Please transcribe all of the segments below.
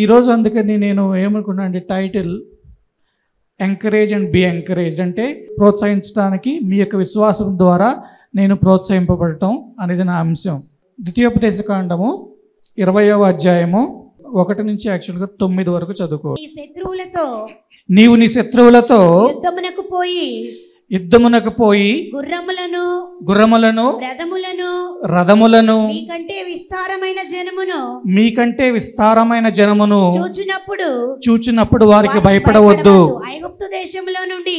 ఈరోజు అందుకని నేను ఏమనుకున్నా అంటే title encourage and be encourage అంటే ప్రోత్సహించడానికి మీ యొక్క విశ్వాసం ద్వారా నేను ప్రోత్సహింపబడటం అనేది నా అంశం ద్వితీయోపదేశకాండము కాండము ఇరవయవ అధ్యాయము ఒకటి నుంచి యాక్చువల్గా తొమ్మిది వరకు చదువుకో శత్రువులతో నీవు నీ శత్రువులతో పోయి యుద్ధమునకు పోయి గుర్రములను గుర్రములను రథములను రథములను మీకంటే విస్తారమైన జనమును మీకంటే విస్తారమైన జనమును చూచినప్పుడు చూచినప్పుడు వారికి భయపడవద్దు ఐగుప్తు దేశంలో నుండి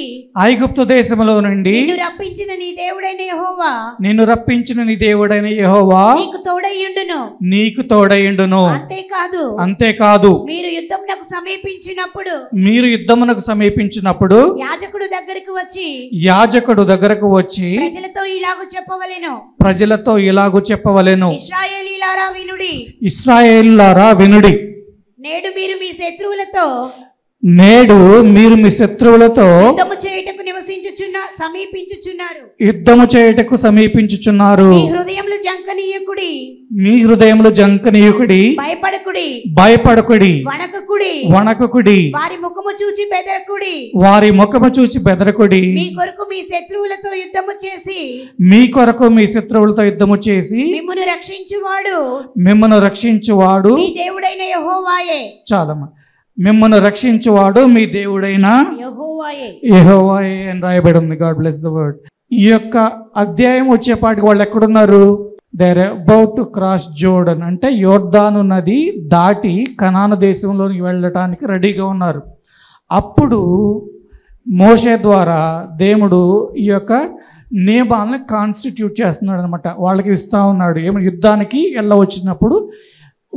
ఐగుప్తు దేశంలో నుండి రప్పించిన నీ దేవుడైన యహోవా నిన్ను రప్పించిన నీ దేవుడైన యహోవా నీకు తోడయ్యుండును నీకు తోడయ్యుండును అంతే కాదు అంతే కాదు మీరు యుద్ధమునకు సమీపించినప్పుడు మీరు యుద్ధమునకు సమీపించినప్పుడు యాజకుడు దగ్గరికి వచ్చి యాజకుడు దగ్గరకు వచ్చి ప్రజలతో ఇలాగ చెప్పవలెను ప్రజలతో ఇలాగూ చెప్పవలెను ఇస్రాయేలీలారా వినుడి ఇస్రాయేలీలారా వినుడి నేడు మీరు మీ శత్రువులతో నేడు మీరు మీ శత్రువులతో యుద్ధము చేయుటకు నివసించుచున్న సమీపించుచున్నారు యుద్ధము చేయుటకు సమీపించుచున్నారు మీ హృదయములు జంకనీయకుడి మీ హృదయములు జంకనీయకుడి భయపడకుడి భయపడకుడి వణకకుడి వణకకుడి వారి ముఖము చూచి బెదరకుడి వారి ముఖము చూచి బెదరకుడి మీ కొరకు మీ శత్రువులతో యుద్ధము చేసి మీ కొరకు మీ శత్రువులతో యుద్ధము చేసి మిమ్మను రక్షించువాడు మిమ్మను రక్షించువాడు మీ దేవుడైన యహోవాయే చాలమ్మా మిమ్మల్ని రక్షించేవాడు మీ దేవుడైన అని రాయబడి ఉంది గాడ్ బ్లెస్ ద వర్డ్ ఈ యొక్క అధ్యాయం వచ్చేపాటికి వాళ్ళు ఎక్కడున్నారు there about to cross Jordan అంటే యోర్ధాను నది దాటి కనాన దేశంలోనికి వెళ్ళటానికి రెడీగా ఉన్నారు అప్పుడు మోషే ద్వారా దేవుడు ఈ యొక్క నియమాలను కాన్స్టిట్యూట్ చేస్తున్నాడు అనమాట వాళ్ళకి ఇస్తూ ఉన్నాడు ఏమైనా యుద్ధానికి వెళ్ళ వచ్చినప్పుడు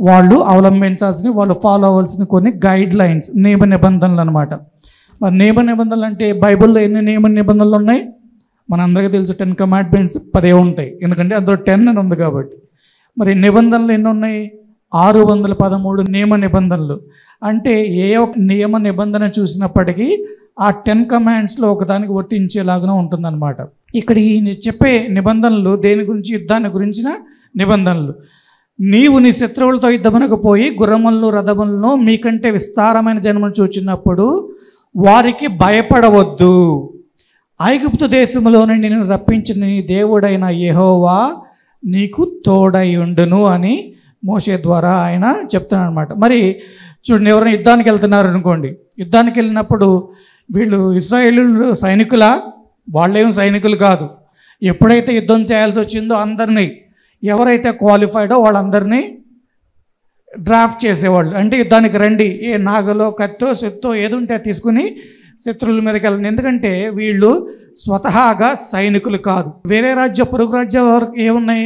వాళ్ళు అవలంబించాల్సిన వాళ్ళు ఫాలో అవ్వాల్సిన కొన్ని గైడ్ లైన్స్ నియమ నిబంధనలు అనమాట మరి నియమ నిబంధనలు అంటే బైబిల్లో ఎన్ని నియమ నిబంధనలు ఉన్నాయి మనందరికీ తెలుసు టెన్ కమాండ్మెంట్స్ పదే ఉంటాయి ఎందుకంటే అందులో టెన్ అని ఉంది కాబట్టి మరి నిబంధనలు ఎన్ని ఉన్నాయి ఆరు వందల పదమూడు నియమ నిబంధనలు అంటే ఏ ఒక్క నియమ నిబంధన చూసినప్పటికీ ఆ టెన్ కమాండ్స్లో ఒకదానికి వర్తించేలాగానే ఉంటుందన్నమాట ఇక్కడ ఈయన చెప్పే నిబంధనలు దేని గురించి యుద్ధాన్ని గురించిన నిబంధనలు నీవు నీ శత్రువులతో యుద్ధమునకు పోయి గుర్రములను రథములను మీకంటే విస్తారమైన జన్మను చూచినప్పుడు వారికి భయపడవద్దు ఐగుప్తు దేశంలో నుండి నేను రప్పించిన నీ దేవుడైన యహోవా నీకు తోడయుండును అని మోసే ద్వారా ఆయన చెప్తున్నాడు అనమాట మరి చూడండి ఎవరైనా యుద్ధానికి వెళ్తున్నారు అనుకోండి యుద్ధానికి వెళ్ళినప్పుడు వీళ్ళు ఇస్రాయేలు సైనికుల వాళ్ళేం సైనికులు కాదు ఎప్పుడైతే యుద్ధం చేయాల్సి వచ్చిందో అందరినీ ఎవరైతే క్వాలిఫైడో వాళ్ళందరినీ డ్రాఫ్ట్ చేసేవాళ్ళు అంటే యుద్ధానికి రండి ఏ నాగలో కత్తో ఏది ఏదుంటే తీసుకుని శత్రువుల మీదకి వెళ్ళండి ఎందుకంటే వీళ్ళు స్వతహాగా సైనికులు కాదు వేరే రాజ్య పొరుగు రాజ్యాల వారికి ఏమున్నాయి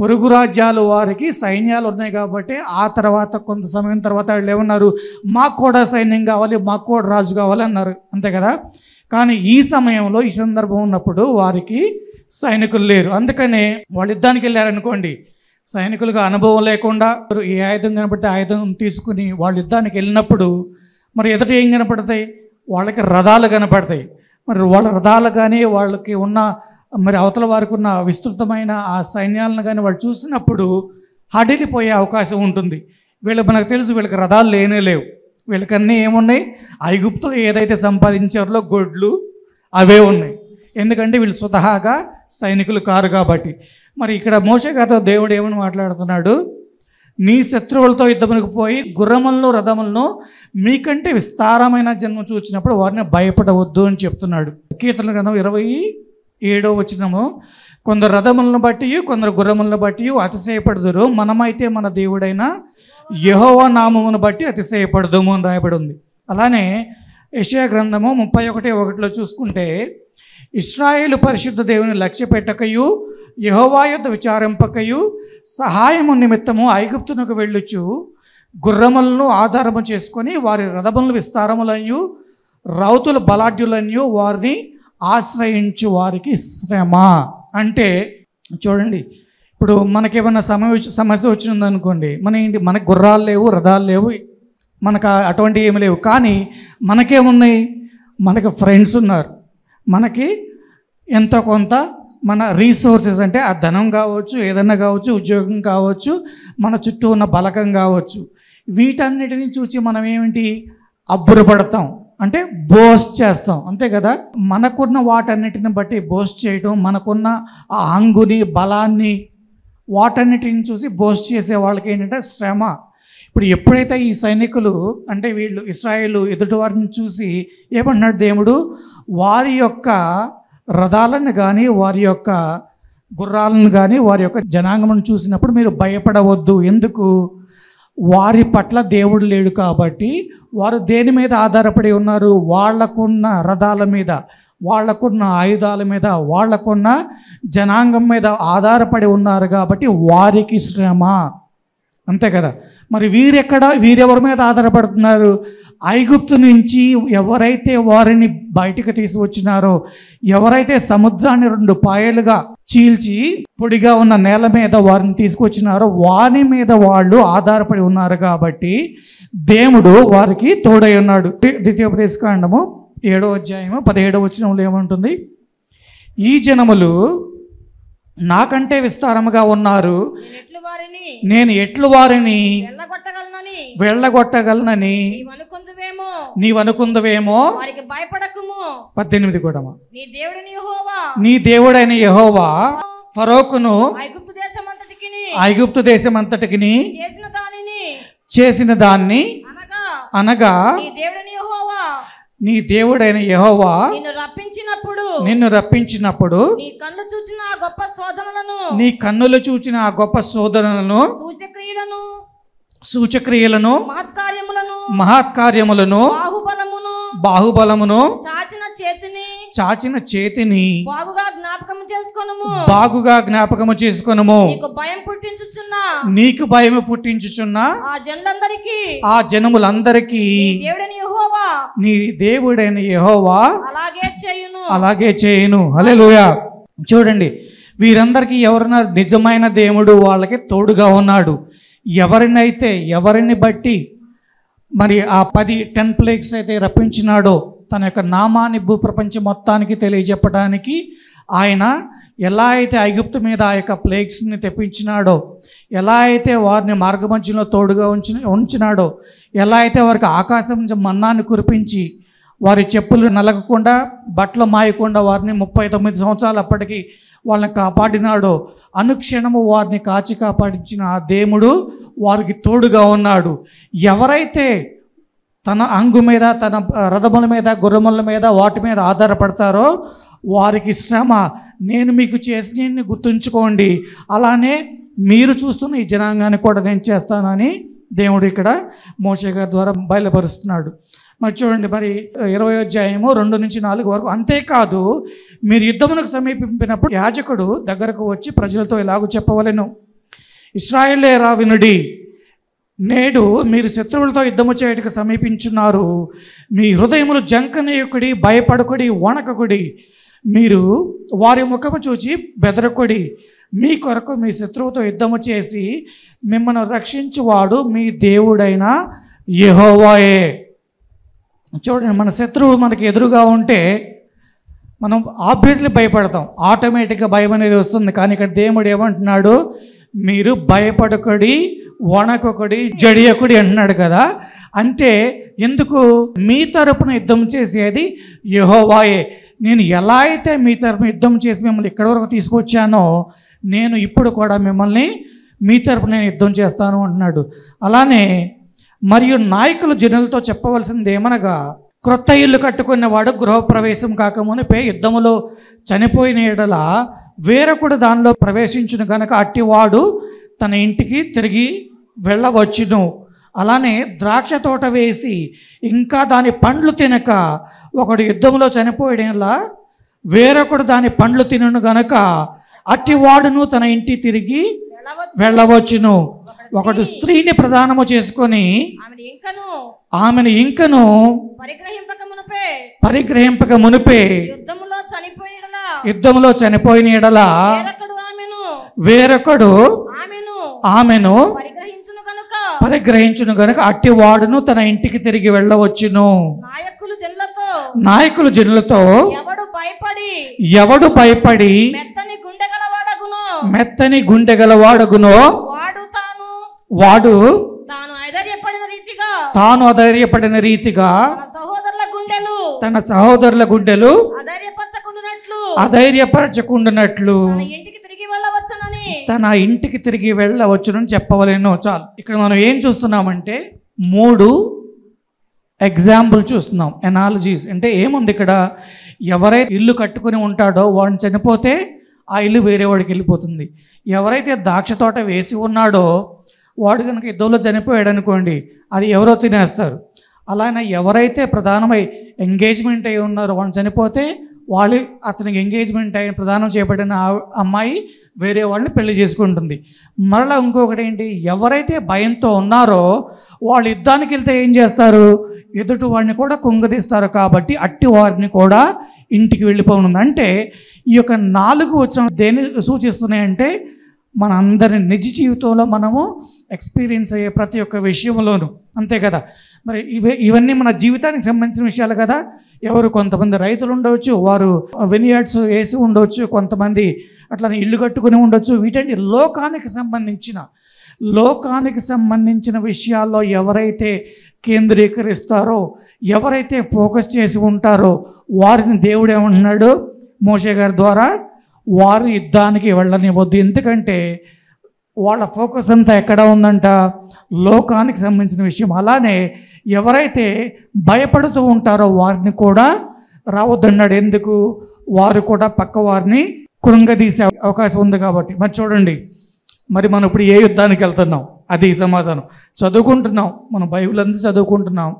పొరుగు రాజ్యాల వారికి సైన్యాలు ఉన్నాయి కాబట్టి ఆ తర్వాత కొంత సమయం తర్వాత వాళ్ళు ఏమన్నారు మాకు కూడా సైన్యం కావాలి మాకు కూడా రాజు కావాలి అన్నారు అంతే కదా కానీ ఈ సమయంలో ఈ సందర్భం ఉన్నప్పుడు వారికి సైనికులు లేరు అందుకనే వాళ్ళు యుద్ధానికి వెళ్ళారనుకోండి సైనికులుగా అనుభవం లేకుండా ఏ ఆయుధం కనబడితే ఆయుధం తీసుకుని వాళ్ళు యుద్ధానికి వెళ్ళినప్పుడు మరి ఎదుట ఏం కనపడతాయి వాళ్ళకి రథాలు కనపడతాయి మరి వాళ్ళ రథాలు కానీ వాళ్ళకి ఉన్న మరి అవతల వారికి ఉన్న విస్తృతమైన ఆ సైన్యాలను కానీ వాళ్ళు చూసినప్పుడు హడిలిపోయే అవకాశం ఉంటుంది వీళ్ళకి మనకు తెలుసు వీళ్ళకి రథాలు లేనే లేవు వీళ్ళకన్నీ ఏమున్నాయి ఐగుప్తులు ఏదైతే సంపాదించారో గొడ్లు అవే ఉన్నాయి ఎందుకంటే వీళ్ళు స్వతహాగా సైనికులు కారు కాబట్టి మరి ఇక్కడ మోసే గారితో దేవుడు ఏమని మాట్లాడుతున్నాడు నీ శత్రువులతో యుద్ధమునికి పోయి గుర్రములను రథములను మీకంటే విస్తారమైన జన్మ చూసినప్పుడు వారిని భయపడవద్దు అని చెప్తున్నాడు కీర్తన గ్రంథం ఇరవై ఏడో వచ్చినము కొందరు రథములను బట్టి కొందరు గుర్రములను బట్టి అతిశయపడదురు మనమైతే మన దేవుడైన యహోవ నామమును బట్టి అతిశయపడదుము అని రాయబడి ఉంది అలానే యషయా గ్రంథము ముప్పై ఒకటి ఒకటిలో చూసుకుంటే ఇస్రాయేలు పరిశుద్ధ దేవుని లక్ష్య పెట్టకయు యహోవాయుద్ధ విచారింపకయు సహాయము నిమిత్తము ఐగుప్తునకు వెళ్ళుచు గుర్రములను ఆధారము చేసుకొని వారి రథములను విస్తారములయ్యు రౌతుల బలాఢ్యులన్యు వారిని ఆశ్రయించు వారికి శ్రమ అంటే చూడండి ఇప్పుడు మనకేమన్నా సమయ సమస్య వచ్చిందనుకోండి మన ఏంటి మనకు గుర్రాలు లేవు రథాలు లేవు మనకు అటువంటివి ఏమి లేవు కానీ మనకేమున్నాయి మనకు ఫ్రెండ్స్ ఉన్నారు మనకి ఎంతో కొంత మన రీసోర్సెస్ అంటే ఆ ధనం కావచ్చు ఏదన్నా కావచ్చు ఉద్యోగం కావచ్చు మన చుట్టూ ఉన్న బలకం కావచ్చు వీటన్నిటిని చూసి మనం ఏమిటి అబ్బురపడతాం అంటే బోస్ట్ చేస్తాం అంతే కదా మనకున్న వాటన్నిటిని బట్టి బోస్ట్ చేయటం మనకున్న ఆ హంగుని బలాన్ని వాటన్నిటిని చూసి బోస్ట్ చేసే వాళ్ళకి ఏంటంటే శ్రమ ఇప్పుడు ఎప్పుడైతే ఈ సైనికులు అంటే వీళ్ళు ఇస్రాయేలు ఎదుటివారిని చూసి ఏమన్నాడు దేవుడు వారి యొక్క రథాలను కానీ వారి యొక్క గుర్రాలను కానీ వారి యొక్క జనాంగమును చూసినప్పుడు మీరు భయపడవద్దు ఎందుకు వారి పట్ల దేవుడు లేడు కాబట్టి వారు దేని మీద ఆధారపడి ఉన్నారు వాళ్లకున్న రథాల మీద వాళ్లకున్న ఆయుధాల మీద వాళ్లకున్న జనాంగం మీద ఆధారపడి ఉన్నారు కాబట్టి వారికి శ్రమ అంతే కదా మరి వీరెక్కడ వీరెవరి మీద ఆధారపడుతున్నారు ఐగుప్తు నుంచి ఎవరైతే వారిని బయటకు తీసుకొచ్చినారో ఎవరైతే సముద్రాన్ని రెండు పాయలుగా చీల్చి పొడిగా ఉన్న నేల మీద వారిని తీసుకొచ్చినారో వారి మీద వాళ్ళు ఆధారపడి ఉన్నారు కాబట్టి దేవుడు వారికి తోడై ఉన్నాడు ద్వితీయోపదేశకాండము ఏడో అధ్యాయము పదిహేడో వచనంలో ఏముంటుంది ఈ జనములు నాకంటే విస్తారముగా ఉన్నారు నేను ఎట్లు వారిని వెళ్ళగొట్టగలనని నీవనుకుందువేమో పద్దెనిమిది కూడా నీ దేవుడైన యహోవా ఫరోకును ఐగుప్తు దేశం అంతటికి చేసిన దాన్ని అనగా నీ దేవుడైన యహోవా నిన్ను రప్పించినప్పుడు నిన్ను రప్పించినప్పుడు నీ కన్ను చూచిన ఆ గొప్ప శోధనలను నీ కన్నులు చూచిన ఆ గొప్ప శోధనలను సూచక్రియలను సూచక్రియలను మహత్కార్యములను మహత్కార్యములను బాహుబలమును బాహుబలమును చాచిన చేతిని చాచిన చేతిని చేసుకొనుము బాగుగా జ్ఞాపకము చేసుకొనుము నీకు భయం పుట్టించుచున్నా నీకు భయం పుట్టించుచున్నా ఆ ఆ జనములందరికీ దేవుడైన యహోవా నీ దేవుడైన యహోవా అలాగే చేయును అలాగే చేయును హల్లెలూయా చూడండి వీరందరికీ ఎవరన్నా నిజమైన దేవుడు వాళ్ళకి తోడుగా ఉన్నాడు ఎవరినైతే ఎవరిని బట్టి మరి ఆ పది టెన్ ప్లేక్స్ అయితే రప్పించినాడో తన యొక్క నామాన్ని భూప్రపంచం మొత్తానికి తెలియజెప్పడానికి ఆయన ఎలా అయితే ఐగుప్తు మీద ఆ యొక్క ప్లేగ్స్ని తెప్పించినాడో ఎలా అయితే వారిని మార్గమంచంలో తోడుగా ఉంచి ఉంచినాడో ఎలా అయితే వారికి ఆకాశం నుంచి మన్నాన్ని కురిపించి వారి చెప్పులు నలగకుండా బట్టలు మాయకుండా వారిని ముప్పై తొమ్మిది సంవత్సరాలు అప్పటికి వాళ్ళని కాపాడినాడో అనుక్షణము వారిని కాచి కాపాడించిన ఆ దేవుడు వారికి తోడుగా ఉన్నాడు ఎవరైతే తన అంగు మీద తన రథముల మీద గుర్రముల మీద వాటి మీద ఆధారపడతారో వారికి శ్రమ నేను మీకు చేసిన గుర్తుంచుకోండి అలానే మీరు చూస్తున్న ఈ జనాంగాన్ని కూడా నేను చేస్తానని దేవుడు ఇక్కడ మోషే గారి ద్వారా బయలుపరుస్తున్నాడు మరి చూడండి మరి ఇరవై అధ్యాయము రెండు నుంచి నాలుగు వరకు అంతేకాదు మీరు యుద్ధమునకు సమీపించినప్పుడు యాజకుడు దగ్గరకు వచ్చి ప్రజలతో ఇలాగ చెప్పవలను ఇస్రాయేలే రావినుడి నేడు మీరు శత్రువులతో యుద్ధము చేయటకు సమీపించున్నారు మీ హృదయములు జంకనీయకుడి భయపడకుడి వణకకుడి మీరు వారి ముఖము చూచి బెదరకొడి మీ కొరకు మీ శత్రువుతో యుద్ధము చేసి మిమ్మల్ని రక్షించువాడు మీ దేవుడైన యహోవాయే చూడండి మన శత్రువు మనకి ఎదురుగా ఉంటే మనం ఆబ్వియస్లీ భయపడతాం ఆటోమేటిక్గా భయం అనేది వస్తుంది కానీ ఇక్కడ దేవుడు ఏమంటున్నాడు మీరు భయపడకడి వణకొకడి జడియకుడి అంటున్నాడు కదా అంటే ఎందుకు మీ తరపున యుద్ధం చేసేది యహోవాయే నేను ఎలా అయితే మీ తరపున యుద్ధం చేసి మిమ్మల్ని ఇక్కడి వరకు తీసుకొచ్చానో నేను ఇప్పుడు కూడా మిమ్మల్ని మీ తరపు నేను యుద్ధం చేస్తాను అంటున్నాడు అలానే మరియు నాయకులు జనులతో చెప్పవలసింది ఏమనగా క్రొత్త ఇల్లు కట్టుకున్న వాడు గృహప్రవేశం పే యుద్ధములో చనిపోయిన ఎడల వేరొకడు దానిలో ప్రవేశించును కనుక అట్టివాడు తన ఇంటికి తిరిగి వెళ్ళవచ్చును అలానే ద్రాక్ష తోట వేసి ఇంకా దాని పండ్లు తినక ఒకడు యుద్ధంలో వల్ల వేరొకడు దాని పండ్లు తినను గనక అట్టివాడును తన ఇంటి తిరిగి వెళ్ళవచ్చును ఒకడు స్త్రీని ప్రధానము చేసుకొని ఆమెను ఇంకను పరిగ్రహింపక మునిపే యుద్ధంలో చనిపోయిన ఎడల వేరొకడు ఆమెను పరిగ్రహించును గనుక అట్టివాడును తన ఇంటికి తిరిగి వెళ్ళవచ్చును నాయకులు నాయకులు జనులతో ఎవడు భయపడి ఎవడు భయపడి మెత్తని గుండె మెత్తని గుండెగలవాడగునో వాడు తాను వాడు తాను అధైర్యపడిన రీతిగా తాను అధైర్యపడిన రీతిగా సహోదరుల గుండెలు తన సహోదరుల గుండెలు అధైర్యపరచకుండానట్లు ఇంటికి తిరిగి వెళ్ళవచ్చునని తన ఇంటికి తిరిగి వెళ్ళవచ్చునని చెప్పవలేను చాలు ఇక్కడ మనం ఏం చూస్తున్నామంటే మూడు ఎగ్జాంపుల్ చూస్తున్నాం ఎనాలజీస్ అంటే ఏముంది ఇక్కడ ఎవరైతే ఇల్లు కట్టుకుని ఉంటాడో వాడిని చనిపోతే ఆ ఇల్లు వేరే వాడికి వెళ్ళిపోతుంది ఎవరైతే ద్రాక్ష తోట వేసి ఉన్నాడో వాడు కనుక యుద్ధంలో చనిపోయాడు అనుకోండి అది ఎవరో తినేస్తారు అలానే ఎవరైతే ప్రధానమై ఎంగేజ్మెంట్ అయి ఉన్నారో వాడిని చనిపోతే వాళ్ళు అతనికి ఎంగేజ్మెంట్ అయిన ప్రధానం చేపడిన అమ్మాయి వేరే వాళ్ళని పెళ్లి చేసుకుంటుంది మరలా ఇంకొకటి ఏంటి ఎవరైతే భయంతో ఉన్నారో వాళ్ళు యుద్ధానికి వెళ్తే ఏం చేస్తారు ఎదుటి వాడిని కూడా కుంగదీస్తారు కాబట్టి అట్టి వారిని కూడా ఇంటికి వెళ్ళిపోనుంది అంటే ఈ యొక్క నాలుగు వచ్చిన దేని సూచిస్తున్నాయంటే మన అందరి నిజ జీవితంలో మనము ఎక్స్పీరియన్స్ అయ్యే ప్రతి ఒక్క విషయంలోనూ అంతే కదా మరి ఇవే ఇవన్నీ మన జీవితానికి సంబంధించిన విషయాలు కదా ఎవరు కొంతమంది రైతులు ఉండవచ్చు వారు వెనియాడ్స్ వేసి ఉండవచ్చు కొంతమంది అట్లా ఇల్లు కట్టుకుని ఉండొచ్చు వీటండి లోకానికి సంబంధించిన లోకానికి సంబంధించిన విషయాల్లో ఎవరైతే కేంద్రీకరిస్తారో ఎవరైతే ఫోకస్ చేసి ఉంటారో వారిని దేవుడు ఏమంటున్నాడు మోషే గారి ద్వారా వారు యుద్ధానికి వెళ్ళనివ్వద్దు ఎందుకంటే వాళ్ళ ఫోకస్ అంతా ఎక్కడ ఉందంట లోకానికి సంబంధించిన విషయం అలానే ఎవరైతే భయపడుతూ ఉంటారో వారిని కూడా రావద్దన్నాడు ఎందుకు వారు కూడా పక్క వారిని కృంగదీసే అవకాశం ఉంది కాబట్టి మరి చూడండి మరి మనం ఇప్పుడు ఏ యుద్ధానికి వెళ్తున్నాం అది సమాధానం చదువుకుంటున్నాం మనం బైబిల్ అంతా చదువుకుంటున్నాం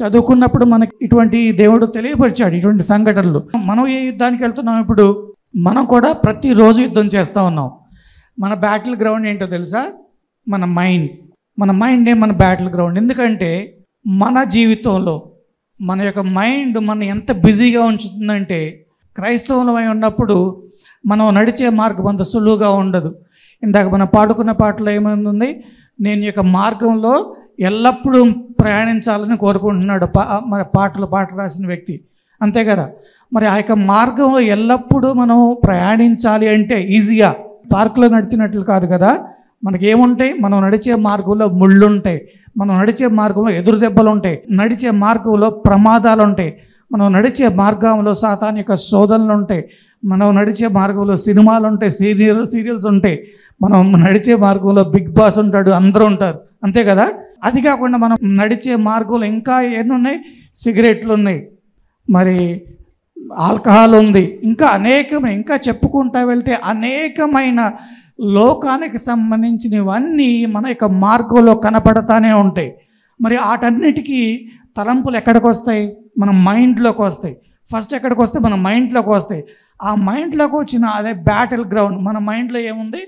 చదువుకున్నప్పుడు మనకి ఇటువంటి దేవుడు తెలియపరిచాడు ఇటువంటి సంఘటనలు మనం ఏ యుద్ధానికి వెళ్తున్నాం ఇప్పుడు మనం కూడా ప్రతిరోజు యుద్ధం చేస్తూ ఉన్నాం మన బ్యాటిల్ గ్రౌండ్ ఏంటో తెలుసా మన మైండ్ మన మైండే మన బ్యాటిల్ గ్రౌండ్ ఎందుకంటే మన జీవితంలో మన యొక్క మైండ్ మన ఎంత బిజీగా ఉంచుతుందంటే క్రైస్తవులమై ఉన్నప్పుడు మనం నడిచే మార్గం అంత సులువుగా ఉండదు ఇందాక మనం పాడుకున్న పాటలో ఏముంది నేను యొక్క మార్గంలో ఎల్లప్పుడూ ప్రయాణించాలని కోరుకుంటున్నాడు పా మన పాటలు పాట రాసిన వ్యక్తి అంతే కదా మరి ఆ యొక్క మార్గంలో ఎల్లప్పుడూ మనం ప్రయాణించాలి అంటే ఈజీగా పార్కులో నడిచినట్లు కాదు కదా మనకి ఏముంటాయి మనం నడిచే మార్గంలో ముళ్ళుంటాయి మనం నడిచే మార్గంలో ఎదురు దెబ్బలు ఉంటాయి నడిచే మార్గంలో ప్రమాదాలు ఉంటాయి మనం నడిచే మార్గంలో సాతాన్ యొక్క శోధనలు ఉంటాయి మనం నడిచే మార్గంలో సినిమాలు ఉంటాయి సీరియల్ సీరియల్స్ ఉంటాయి మనం నడిచే మార్గంలో బిగ్ బాస్ ఉంటాడు అందరూ ఉంటారు అంతే కదా అది కాకుండా మనం నడిచే మార్గంలో ఇంకా ఉన్నాయి సిగరెట్లు ఉన్నాయి మరి ఆల్కహాల్ ఉంది ఇంకా అనేకమైన ఇంకా చెప్పుకుంటా వెళ్తే అనేకమైన లోకానికి సంబంధించినవన్నీ మన యొక్క మార్గంలో కనపడతానే ఉంటాయి మరి వాటన్నిటికీ తలంపులు ఎక్కడికి వస్తాయి మన మైండ్లోకి వస్తాయి ఫస్ట్ ఎక్కడికి వస్తే మన మైండ్లోకి వస్తాయి ఆ మైండ్లోకి వచ్చిన అదే బ్యాటిల్ గ్రౌండ్ మన మైండ్లో ఏముంది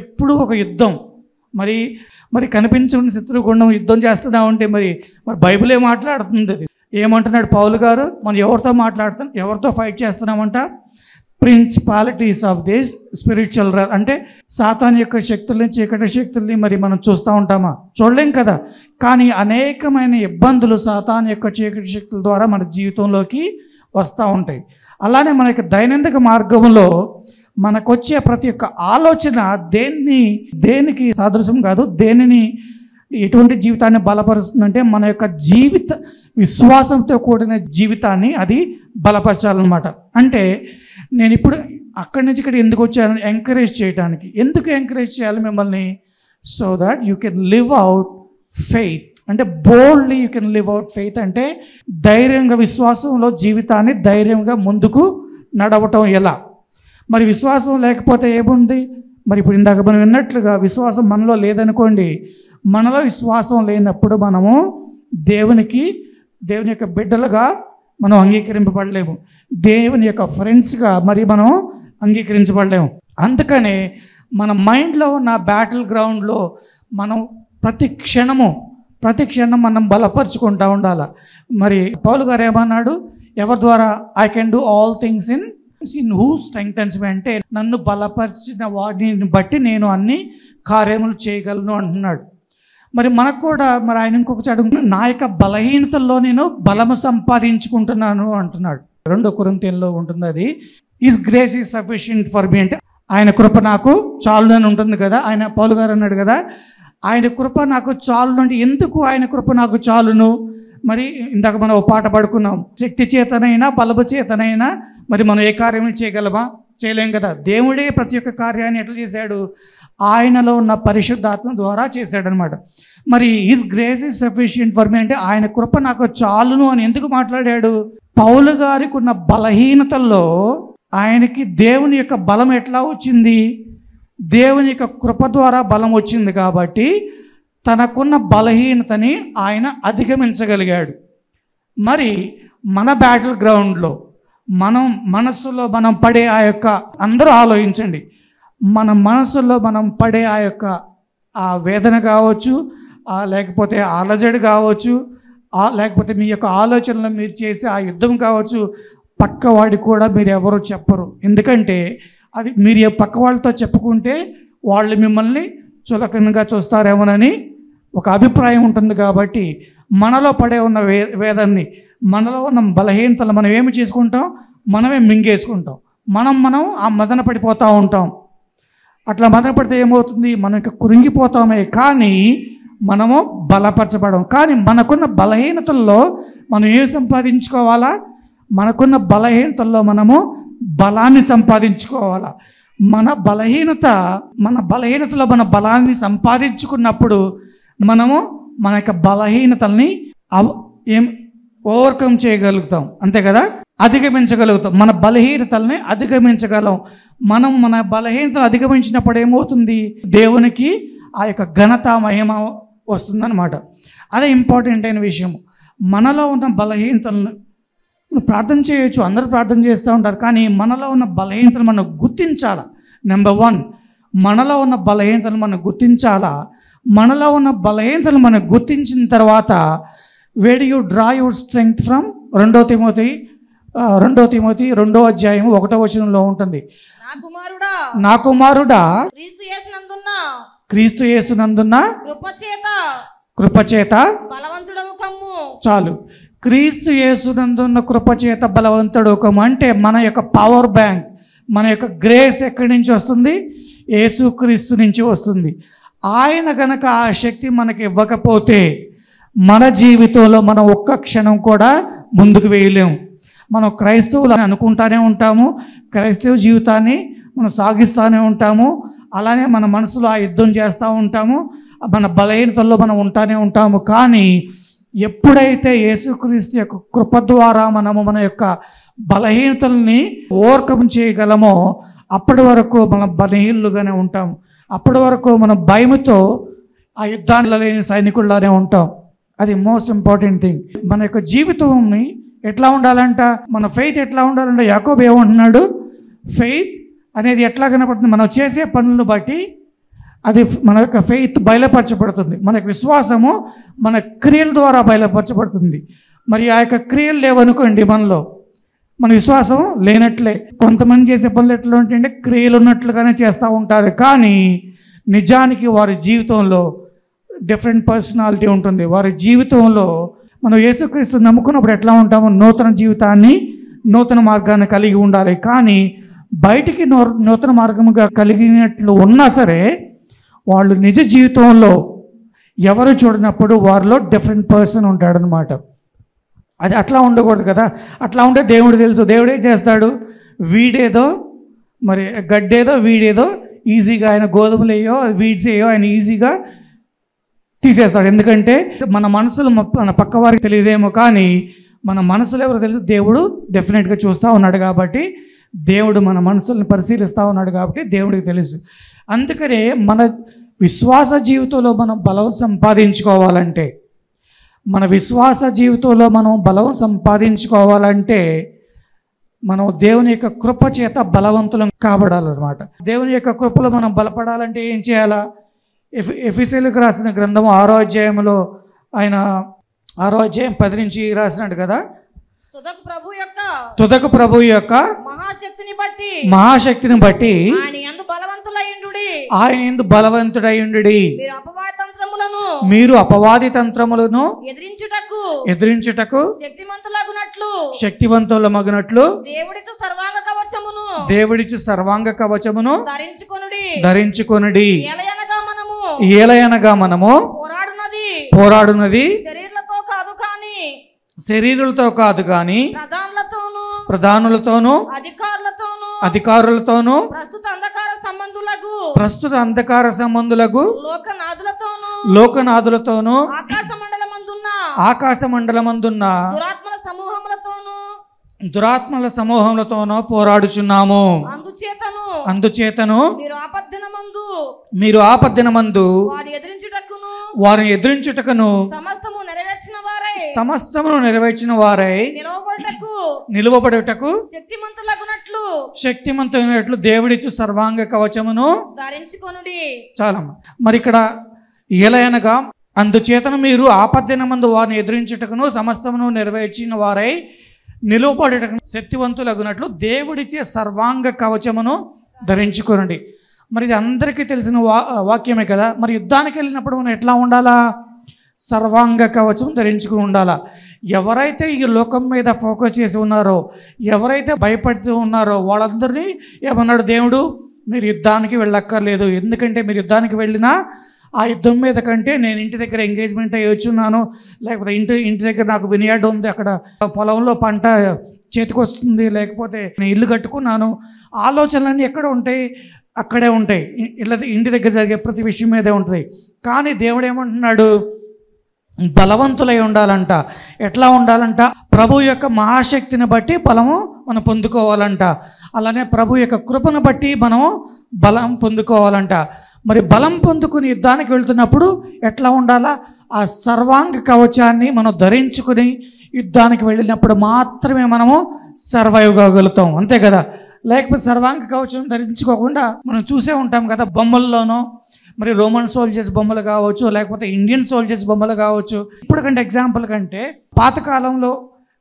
ఎప్పుడూ ఒక యుద్ధం మరి మరి కనిపించిన శత్రుగుండం యుద్ధం చేస్తున్నా ఉంటే మరి మరి బైబిలే మాట్లాడుతుంది ఏమంటున్నాడు పౌలు గారు మనం ఎవరితో మాట్లాడుతాం ఎవరితో ఫైట్ చేస్తున్నామంట ప్రిన్సిపాలిటీస్ ఆఫ్ దిస్ స్పిరిచువల్ అంటే సాతాన్ యొక్క శక్తుల్ని చీకటి శక్తుల్ని మరి మనం చూస్తూ ఉంటామా చూడలేం కదా కానీ అనేకమైన ఇబ్బందులు సాతాన్ యొక్క చీకటి శక్తుల ద్వారా మన జీవితంలోకి వస్తూ ఉంటాయి అలానే మన యొక్క దైనందిక మార్గంలో మనకొచ్చే ప్రతి ఒక్క ఆలోచన దేన్ని దేనికి సాదృశ్యం కాదు దేనిని ఎటువంటి జీవితాన్ని బలపరుస్తుందంటే మన యొక్క జీవిత విశ్వాసంతో కూడిన జీవితాన్ని అది బలపరచాలన్నమాట అంటే నేను ఇప్పుడు అక్కడి నుంచి ఇక్కడ ఎందుకు వచ్చాను ఎంకరేజ్ చేయడానికి ఎందుకు ఎంకరేజ్ చేయాలి మిమ్మల్ని so that you can live out faith అంటే boldly you can live out faith అంటే ధైర్యంగా విశ్వాసంలో జీవితాన్ని ధైర్యంగా ముందుకు నడవటం ఎలా మరి విశ్వాసం లేకపోతే ఏముంది మరి ఇప్పుడు ఇందాక మనం విన్నట్లుగా విశ్వాసం మనలో లేదనుకోండి మనలో విశ్వాసం లేనప్పుడు మనము దేవునికి దేవుని యొక్క బిడ్డలుగా మనం అంగీకరింపబడలేము దేవుని యొక్క ఫ్రెండ్స్గా మరి మనం అంగీకరించబడలేము అందుకనే మన మైండ్లో ఉన్న బ్యాటిల్ గ్రౌండ్లో మనం ప్రతి క్షణము ప్రతి క్షణం మనం బలపరుచుకుంటూ ఉండాలి మరి పౌలు గారు ఏమన్నాడు ఎవరి ద్వారా I can do all things in in who strengthens అంటే నన్ను బలపరిచిన వాడిని బట్టి నేను అన్ని కార్యములు చేయగలను అంటున్నాడు మరి మనకు కూడా మరి ఆయన ఇంకొక చాడు నా యొక్క బలహీనతల్లో నేను బలము సంపాదించుకుంటున్నాను అంటున్నాడు రెండో కొరింతలో ఉంటుంది అది his grace is sufficient for me అంటే ఆయన కృప నాకు అని ఉంటుంది కదా ఆయన పౌలు గారు అన్నాడు కదా ఆయన కృప నాకు చాలు అంటే ఎందుకు ఆయన కృప నాకు చాలును మరి ఇందాక మనం పాట పడుకున్నాం శక్తి చేతనైనా బలబు చేతనైనా మరి మనం ఏ కార్యం చేయగలమా చేయలేం కదా దేవుడే ప్రతి ఒక్క కార్యాన్ని ఎట్లా చేశాడు ఆయనలో ఉన్న పరిశుద్ధాత్మ ద్వారా చేశాడనమాట మరి his grace is sufficient for me అంటే ఆయన కృప నాకు చాలును అని ఎందుకు మాట్లాడాడు పౌలు గారికి ఉన్న బలహీనతల్లో ఆయనకి దేవుని యొక్క బలం ఎట్లా వచ్చింది దేవుని యొక్క కృప ద్వారా బలం వచ్చింది కాబట్టి తనకున్న బలహీనతని ఆయన అధిగమించగలిగాడు మరి మన బ్యాటిల్ గ్రౌండ్లో మనం మనస్సులో మనం పడే ఆ యొక్క అందరూ ఆలోచించండి మన మనసులో మనం పడే ఆ యొక్క ఆ వేదన కావచ్చు లేకపోతే అలజడి కావచ్చు లేకపోతే మీ యొక్క ఆలోచనలు మీరు చేసే ఆ యుద్ధం కావచ్చు పక్కవాడి కూడా మీరు ఎవరు చెప్పరు ఎందుకంటే అది మీరు పక్క వాళ్ళతో చెప్పుకుంటే వాళ్ళు మిమ్మల్ని చులకనగా చూస్తారేమోనని ఒక అభిప్రాయం ఉంటుంది కాబట్టి మనలో పడే ఉన్న వే వేదాన్ని మనలో ఉన్న బలహీనతలు మనం ఏమి చేసుకుంటాం మనమే మింగేసుకుంటాం మనం మనం ఆ మదన పడిపోతూ ఉంటాం అట్లా మదన పడితే ఏమవుతుంది మనం ఇంకా కురింగిపోతామే కానీ మనము బలపరచబడం కానీ మనకున్న బలహీనతల్లో మనం ఏం సంపాదించుకోవాలా మనకున్న బలహీనతల్లో మనము బలాన్ని సంపాదించుకోవాలా మన బలహీనత మన బలహీనతలో మన బలాన్ని సంపాదించుకున్నప్పుడు మనము మన యొక్క బలహీనతల్ని అవ ఏం ఓవర్కమ్ చేయగలుగుతాం అంతే కదా అధిగమించగలుగుతాం మన బలహీనతల్ని అధిగమించగలం మనం మన బలహీనతను అధిగమించినప్పుడు ఏమవుతుంది దేవునికి ఆ యొక్క ఘనత మహిమ వస్తుందన్నమాట అదే ఇంపార్టెంట్ అయిన విషయం మనలో ఉన్న బలహీనతలను ప్రార్థన చేయొచ్చు అందరూ ప్రార్థన చేస్తూ ఉంటారు కానీ మనలో ఉన్న బలహీనతను మనం గుర్తించాలా నెంబర్ వన్ మనలో ఉన్న బలహీనతను మనం గుర్తించాలా మనలో ఉన్న బలహీనతను మనం గుర్తించిన తర్వాత వేడి you draw your strength from రెండో తిమోతి రెండో తిమోతి రెండో అధ్యాయం ఒకటో వచనంలో ఉంటుంది నా కుమారుడా క్రీస్తు యేసునందున్న కృపచేత కృపచేత బలవంతుడము కమ్ము చాలు క్రీస్తు యేసునందున్న కృపచేత బలవంతుడు అంటే మన యొక్క పవర్ బ్యాంక్ మన యొక్క గ్రేస్ ఎక్కడి నుంచి వస్తుంది క్రీస్తు నుంచి వస్తుంది ఆయన కనుక ఆ శక్తి మనకి ఇవ్వకపోతే మన జీవితంలో మనం ఒక్క క్షణం కూడా ముందుకు వేయలేము మనం క్రైస్తవులు అనుకుంటానే ఉంటాము క్రైస్తవ జీవితాన్ని మనం సాగిస్తూనే ఉంటాము అలానే మన మనసులో ఆ యుద్ధం చేస్తూ ఉంటాము మన బలహీనతల్లో మనం ఉంటానే ఉంటాము కానీ ఎప్పుడైతే యేసుక్రీస్తు యొక్క కృప ద్వారా మనము మన యొక్క బలహీనతల్ని ఓవర్కమ్ చేయగలమో అప్పటి వరకు మనం బలహీనులుగానే ఉంటాం అప్పటి వరకు మనం భయముతో ఆ యుద్ధాలు లేని సైనికుల్లానే ఉంటాం అది మోస్ట్ ఇంపార్టెంట్ థింగ్ మన యొక్క జీవితంని ఎట్లా ఉండాలంట మన ఫెయిత్ ఎట్లా ఉండాలంటే యాకోబ్ ఏమంటున్నాడు ఫెయిత్ అనేది ఎట్లా కనపడుతుంది మనం చేసే పనులను బట్టి అది మన యొక్క ఫెయిత్ బయలుపరచబడుతుంది మన విశ్వాసము మన క్రియల ద్వారా బయలుపరచబడుతుంది మరి ఆ యొక్క క్రియలు లేవనుకోండి మనలో మన విశ్వాసం లేనట్లే కొంతమంది చేసే పనులు ఎట్లా ఉంటాయంటే క్రియలు ఉన్నట్లుగానే చేస్తూ ఉంటారు కానీ నిజానికి వారి జీవితంలో డిఫరెంట్ పర్సనాలిటీ ఉంటుంది వారి జీవితంలో మనం యేసుక్రీస్తు నమ్ముకున్నప్పుడు ఎట్లా ఉంటాము నూతన జీవితాన్ని నూతన మార్గాన్ని కలిగి ఉండాలి కానీ బయటికి నూతన మార్గముగా కలిగినట్లు ఉన్నా సరే వాళ్ళు నిజ జీవితంలో ఎవరు చూడనప్పుడు వారిలో డిఫరెంట్ పర్సన్ ఉంటాడనమాట అది అట్లా ఉండకూడదు కదా అట్లా ఉంటే దేవుడు తెలుసు దేవుడు ఏం చేస్తాడు వీడేదో మరి గడ్డేదో వీడేదో ఈజీగా ఆయన గోధుమలు వేయో వీడ్స్ వేయో ఆయన ఈజీగా తీసేస్తాడు ఎందుకంటే మన మనసులు మన పక్క వారికి తెలియదేమో కానీ మన మనసులు ఎవరు తెలుసు దేవుడు డెఫినెట్గా చూస్తూ ఉన్నాడు కాబట్టి దేవుడు మన మనసుల్ని పరిశీలిస్తూ ఉన్నాడు కాబట్టి దేవుడికి తెలుసు అందుకనే మన విశ్వాస జీవితంలో మనం బలం సంపాదించుకోవాలంటే మన విశ్వాస జీవితంలో మనం బలం సంపాదించుకోవాలంటే మనం దేవుని యొక్క కృప చేత బలవంతులం కాబడాలన్నమాట దేవుని యొక్క కృపలో మనం బలపడాలంటే ఏం చేయాలా ఎఫ్ ఎఫిసీలకు రాసిన గ్రంథం ఆరోగ్యంలో ఆయన ఆరోగ్యం పది నుంచి రాసినాడు కదా తుదకు ప్రభు యొక్క తుదకు ప్రభు యొక్క మహాశక్తిని బట్టి మహాశక్తిని బట్టి ఆయన ఎందు బలవంతుడయ్యుండుడి మీరు అపవాది తంత్రములను మీరు అపవాది తంత్రములను ఎదిరించుటకు ఎదిరించుటకు శక్తివంతులగునట్లు శక్తివంతుల మగునట్లు దేవుడిచ్చు సర్వాంగ కవచమును దేవుడిచ్చు సర్వాంగ కవచమును ధరించుకొనుడి ధరించుకొనుడి ఏలయనగా మనము ఏలయనగా మనము పోరాడునది పోరాడునది శరీరులతో కాదు కాని శరీరులతో కాదు కాని ప్రధానులతోను ప్రధానులతోను అధికారులతోను అధికారులతోను ప్రస్తుత అంధకారం ప్రస్తుత అంధకార సంబంధులకు లోకనాథులతోనూ లోకనాథులతోనూ ఆకాశ మండలమందున్న ఆకాశ దురాత్మల సమూహములతోనో పోరాడుచున్నాము అందుచేతను అందుచేతను మీరు ఆపద్దినమందు మీరు ఆపద్దినమందు వారు వారిని ఎదిరించుటకును సమస్తము సమస్తమును నెరవేర్చిన వారై నిలవబడటకు నిలవబడటకు శక్తిమంతులగునట్లు శక్తిమంతులైనట్లు దేవుడిచ్చు సర్వాంగ కవచమును ధరించుకొనుడి చాలమ్మ మరి ఇక్కడ ఎలయనగా అందుచేతను మీరు మందు వారిని ఎదురించుటకును సమస్తమును నెరవేర్చిన వారై నిలువబడటకు శక్తివంతులగునట్లు దేవుడిచ్చే సర్వాంగ కవచమును ధరించుకోనండి మరి ఇది అందరికీ తెలిసిన వా వాక్యమే కదా మరి యుద్ధానికి వెళ్ళినప్పుడు మనం ఎట్లా ఉండాలా సర్వాంగ కవచం ధరించుకుని ఉండాలా ఎవరైతే ఈ లోకం మీద ఫోకస్ చేసి ఉన్నారో ఎవరైతే భయపడుతూ ఉన్నారో వాళ్ళందరినీ ఏమన్నాడు దేవుడు మీరు యుద్ధానికి వెళ్ళక్కర్లేదు ఎందుకంటే మీరు యుద్ధానికి వెళ్ళినా ఆ యుద్ధం మీద కంటే నేను ఇంటి దగ్గర ఎంగేజ్మెంట్ అయ్యి వచ్చున్నాను లేకపోతే ఇంటి ఇంటి దగ్గర నాకు వినియార్డ్ ఉంది అక్కడ పొలంలో పంట చేతికొస్తుంది లేకపోతే నేను ఇల్లు కట్టుకున్నాను ఆలోచనలన్నీ ఎక్కడ ఉంటాయి అక్కడే ఉంటాయి ఇళ్ళ ఇంటి దగ్గర జరిగే ప్రతి విషయం మీదే ఉంటుంది కానీ దేవుడు ఏమంటున్నాడు బలవంతులై ఉండాలంట ఎట్లా ఉండాలంట ప్రభు యొక్క మహాశక్తిని బట్టి బలము మనం పొందుకోవాలంట అలానే ప్రభు యొక్క కృపను బట్టి మనము బలం పొందుకోవాలంట మరి బలం పొందుకుని యుద్ధానికి వెళుతున్నప్పుడు ఎట్లా ఉండాలా ఆ సర్వాంగ కవచాన్ని మనం ధరించుకుని యుద్ధానికి వెళ్ళినప్పుడు మాత్రమే మనము సర్వైవ్ కాగలుగుతాం అంతే కదా లేకపోతే సర్వాంగ కవచం ధరించుకోకుండా మనం చూసే ఉంటాం కదా బొమ్మల్లోనో మరి రోమన్ సోల్జర్స్ బొమ్మలు కావచ్చు లేకపోతే ఇండియన్ సోల్జర్స్ బొమ్మలు కావచ్చు ఇప్పుడు కంటే ఎగ్జాంపుల్ కంటే పాతకాలంలో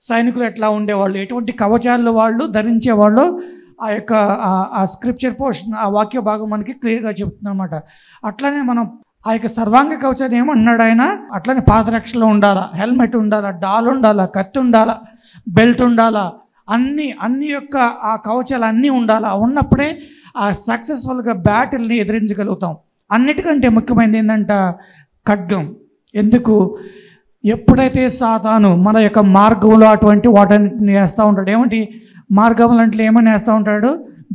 సైనికులు ఎట్లా ఉండేవాళ్ళు ఎటువంటి కవచాలు వాళ్ళు ధరించేవాళ్ళు ఆ యొక్క ఆ స్క్రిప్చర్ పోర్షన్ ఆ వాక్య భాగం మనకి క్లియర్గా అనమాట అట్లనే మనం ఆ యొక్క సర్వాంగ కవచాన్ని ఏమన్నాడు ఆయన అట్లనే పాదరక్షలు ఉండాలా హెల్మెట్ ఉండాలా డాల్ ఉండాలా కత్తి ఉండాలా బెల్ట్ ఉండాలా అన్ని అన్ని యొక్క ఆ కవచాలు అన్నీ ఉండాలా ఉన్నప్పుడే ఆ సక్సెస్ఫుల్గా బ్యాటిల్ని ఎదిరించగలుగుతాం అన్నిటికంటే ముఖ్యమైనది ఏంటంట ఖడ్గం ఎందుకు ఎప్పుడైతే సాతాను మన యొక్క మార్గంలో అటువంటి వాటన్నిటిని వేస్తూ ఉంటాడు ఏమంటే మార్గం అంటే ఏమని వేస్తూ ఉంటాడు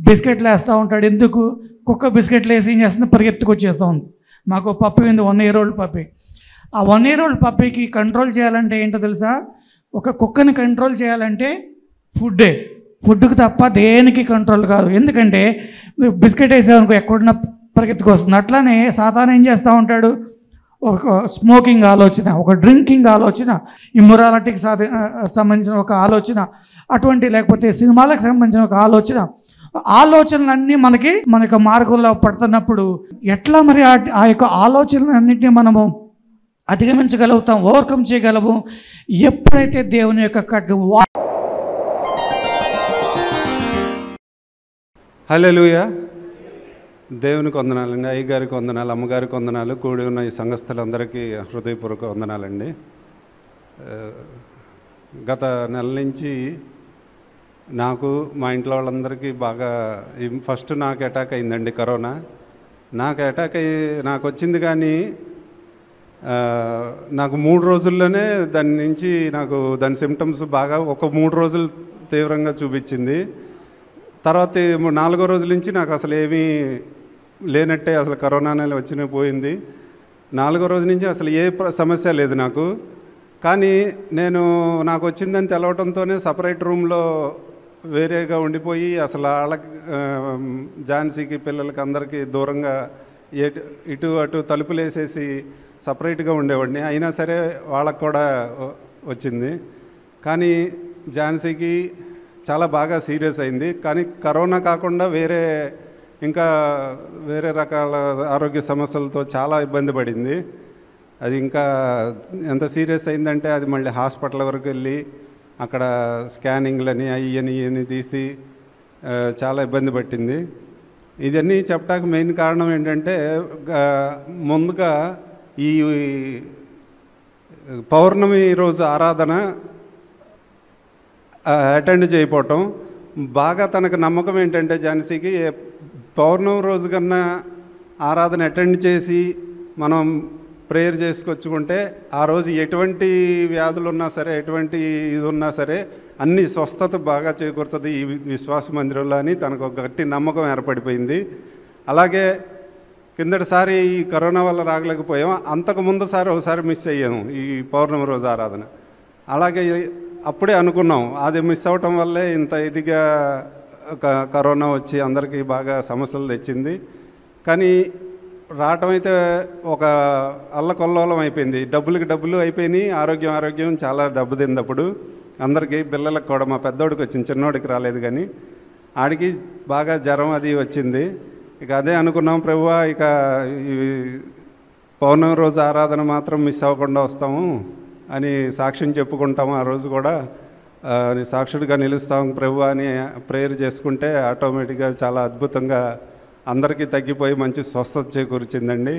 బిస్కెట్లు వేస్తూ ఉంటాడు ఎందుకు కుక్క బిస్కెట్లు వేసి ఏం చేస్తుంది పరిగెత్తుకొచ్చేస్తూ ఉంది మాకు పప్పి ఉంది వన్ ఇయర్ ఓల్డ్ పప్పి ఆ వన్ ఇయర్ ఓల్డ్ పప్పికి కంట్రోల్ చేయాలంటే ఏంటో తెలుసా ఒక కుక్కని కంట్రోల్ చేయాలంటే ఫుడ్డే ఫుడ్కి తప్ప దేనికి కంట్రోల్ కాదు ఎందుకంటే బిస్కెట్ వేసేవనుకో ఎక్కడున్నా పరిగెత్తుకొస్తుంది అట్లానే సాధారణ ఏం చేస్తూ ఉంటాడు ఒక స్మోకింగ్ ఆలోచన ఒక డ్రింకింగ్ ఆలోచన ఇమ్మొరాలిటీకి సాధ సంబంధించిన ఒక ఆలోచన అటువంటి లేకపోతే సినిమాలకు సంబంధించిన ఒక ఆలోచన ఆలోచనలన్నీ మనకి మన యొక్క మార్గంలో పడుతున్నప్పుడు ఎట్లా మరి ఆ యొక్క ఆలోచనలన్నింటినీ మనము అధిగమించగలుగుతాం ఓవర్కమ్ చేయగలము ఎప్పుడైతే దేవుని యొక్క హలో దేవునికి వందనాలండి అయ్యగారికి వందనాలు అమ్మగారికి వందనాలు కూడి ఉన్న ఈ సంఘస్థలందరికీ హృదయపూర్వక వందనాలండి గత నెల నుంచి నాకు మా ఇంట్లో వాళ్ళందరికీ బాగా ఫస్ట్ నాకు అటాక్ అయిందండి కరోనా నాకు అటాక్ అయ్యి నాకు వచ్చింది కానీ నాకు మూడు రోజుల్లోనే దాని నుంచి నాకు దాని సిమ్టమ్స్ బాగా ఒక మూడు రోజులు తీవ్రంగా చూపించింది తర్వాత నాలుగో రోజుల నుంచి నాకు అసలు ఏమీ లేనట్టే అసలు కరోనా వచ్చిన పోయింది నాలుగో రోజు నుంచి అసలు ఏ సమస్య లేదు నాకు కానీ నేను నాకు వచ్చిందని తెలవడంతోనే సపరేట్ రూమ్లో వేరేగా ఉండిపోయి అసలు వాళ్ళకి ఝాన్సీకి పిల్లలకి అందరికీ దూరంగా ఇటు అటు తలుపులేసేసి సపరేట్గా ఉండేవాడిని అయినా సరే వాళ్ళకు కూడా వచ్చింది కానీ ఝాన్సీకి చాలా బాగా సీరియస్ అయింది కానీ కరోనా కాకుండా వేరే ఇంకా వేరే రకాల ఆరోగ్య సమస్యలతో చాలా ఇబ్బంది పడింది అది ఇంకా ఎంత సీరియస్ అయిందంటే అది మళ్ళీ హాస్పిటల్ వరకు వెళ్ళి అక్కడ స్కానింగ్లని అయ్యని అని తీసి చాలా ఇబ్బంది పట్టింది ఇదన్నీ చెప్పడానికి మెయిన్ కారణం ఏంటంటే ముందుగా ఈ పౌర్ణమి రోజు ఆరాధన అటెండ్ చేయపోవటం బాగా తనకు నమ్మకం ఏంటంటే ఝాన్సీకి పౌర్ణమి రోజు కన్నా ఆరాధన అటెండ్ చేసి మనం ప్రేయర్ చేసుకొచ్చుకుంటే ఆ రోజు ఎటువంటి వ్యాధులు ఉన్నా సరే ఎటువంటి ఇది ఉన్నా సరే అన్ని స్వస్థత బాగా చేకూరుతుంది ఈ విశ్వాస మందిరంలో అని తనకు ఒక గట్టి నమ్మకం ఏర్పడిపోయింది అలాగే కిందటిసారి ఈ కరోనా వల్ల రాగలేకపోయాం అంతకు ముందుసారి ఒకసారి మిస్ అయ్యాము ఈ పౌర్ణమి రోజు ఆరాధన అలాగే అప్పుడే అనుకున్నాం అది మిస్ అవటం వల్లే ఇంత ఇదిగా కరోనా వచ్చి అందరికీ బాగా సమస్యలు తెచ్చింది కానీ రావటం అయితే ఒక అల్లకొల్లోలం అయిపోయింది డబ్బులకి డబ్బులు అయిపోయినాయి ఆరోగ్యం ఆరోగ్యం చాలా దెబ్బతింది అప్పుడు అందరికీ పిల్లలకు కూడా మా పెద్దోడికి వచ్చింది చిన్నోడికి రాలేదు కానీ ఆడికి బాగా జ్వరం అది వచ్చింది ఇక అదే అనుకున్నాం ప్రభు ఇక పౌర్ణమి రోజు ఆరాధన మాత్రం మిస్ అవ్వకుండా వస్తాము అని సాక్ష్యం చెప్పుకుంటాము ఆ రోజు కూడా సాక్షుడిగా నిలుస్తాం ప్రభు అని ప్రేయర్ చేసుకుంటే ఆటోమేటిక్గా చాలా అద్భుతంగా అందరికీ తగ్గిపోయి మంచి స్వస్థత చేకూర్చిందండి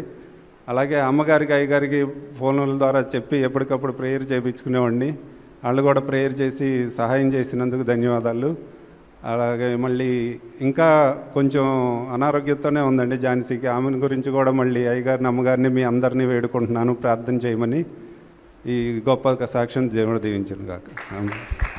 అలాగే అమ్మగారికి అయ్యగారికి ఫోన్ల ద్వారా చెప్పి ఎప్పటికప్పుడు ప్రేయర్ చేయించుకునేవాడిని వాళ్ళు కూడా ప్రేయర్ చేసి సహాయం చేసినందుకు ధన్యవాదాలు అలాగే మళ్ళీ ఇంకా కొంచెం అనారోగ్యంతోనే ఉందండి ఝాన్సీకి ఆమెను గురించి కూడా మళ్ళీ అయ్యగారిని అమ్మగారిని మీ అందరినీ వేడుకుంటున్నాను ప్రార్థన చేయమని ఈ గొప్ప సాక్ష్యం దేవుడు దీవించను కాక